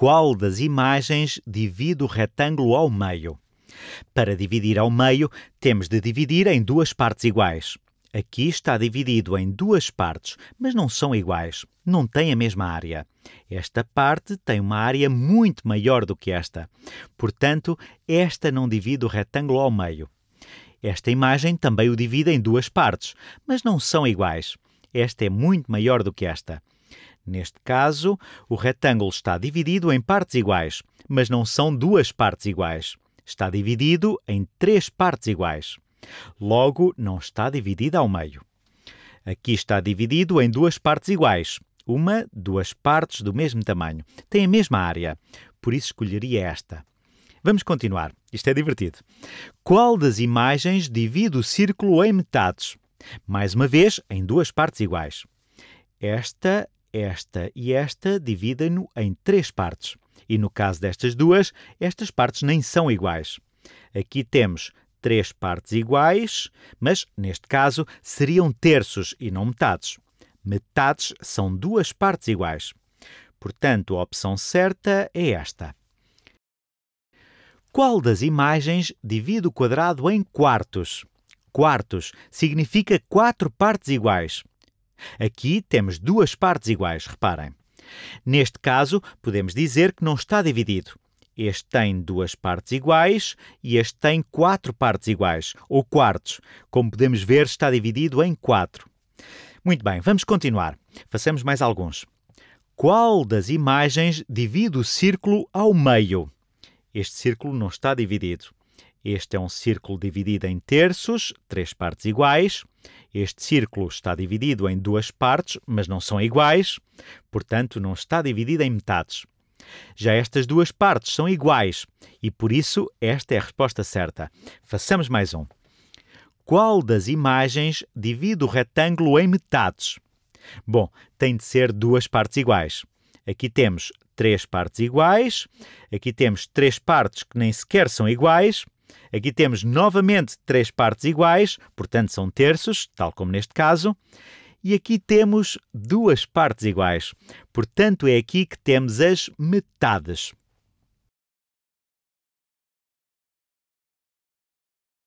qual das imagens divide o retângulo ao meio. Para dividir ao meio, temos de dividir em duas partes iguais. Aqui está dividido em duas partes, mas não são iguais, não têm a mesma área. Esta parte tem uma área muito maior do que esta. Portanto, esta não divide o retângulo ao meio. Esta imagem também o divide em duas partes, mas não são iguais. Esta é muito maior do que esta. Neste caso, o retângulo está dividido em partes iguais, mas não são duas partes iguais. Está dividido em três partes iguais. Logo, não está dividido ao meio. Aqui está dividido em duas partes iguais. Uma, duas partes do mesmo tamanho. Tem a mesma área. Por isso escolheria esta. Vamos continuar. Isto é divertido. Qual das imagens divide o círculo em metades? Mais uma vez, em duas partes iguais. Esta esta e esta dividem-no em três partes. E no caso destas duas, estas partes nem são iguais. Aqui temos três partes iguais, mas neste caso seriam terços e não metades. Metades são duas partes iguais. Portanto, a opção certa é esta. Qual das imagens divide o quadrado em quartos? Quartos significa quatro partes iguais. Aqui temos duas partes iguais, reparem. Neste caso, podemos dizer que não está dividido. Este tem duas partes iguais e este tem quatro partes iguais, ou quartos. Como podemos ver, está dividido em quatro. Muito bem, vamos continuar. Façamos mais alguns. Qual das imagens divide o círculo ao meio? Este círculo não está dividido. Este é um círculo dividido em terços, três partes iguais. Este círculo está dividido em duas partes, mas não são iguais, portanto, não está dividido em metades. Já estas duas partes são iguais e por isso esta é a resposta certa. Façamos mais um. Qual das imagens divide o retângulo em metades? Bom, tem de ser duas partes iguais. Aqui temos três partes iguais, aqui temos três partes que nem sequer são iguais Aqui temos novamente três partes iguais, portanto são terços, tal como neste caso. E aqui temos duas partes iguais, portanto é aqui que temos as metades.